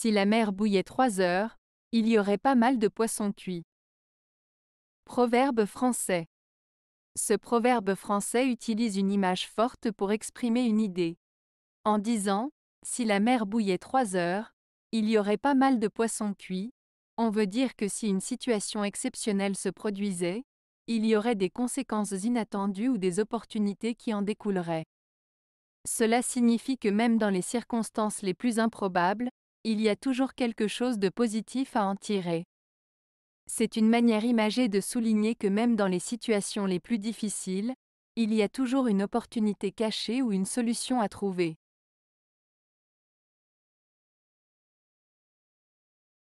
Si la mer bouillait trois heures, il y aurait pas mal de poissons cuits. Proverbe français. Ce proverbe français utilise une image forte pour exprimer une idée. En disant, si la mer bouillait trois heures, il y aurait pas mal de poissons cuits, on veut dire que si une situation exceptionnelle se produisait, il y aurait des conséquences inattendues ou des opportunités qui en découleraient. Cela signifie que même dans les circonstances les plus improbables, il y a toujours quelque chose de positif à en tirer. C'est une manière imagée de souligner que même dans les situations les plus difficiles, il y a toujours une opportunité cachée ou une solution à trouver.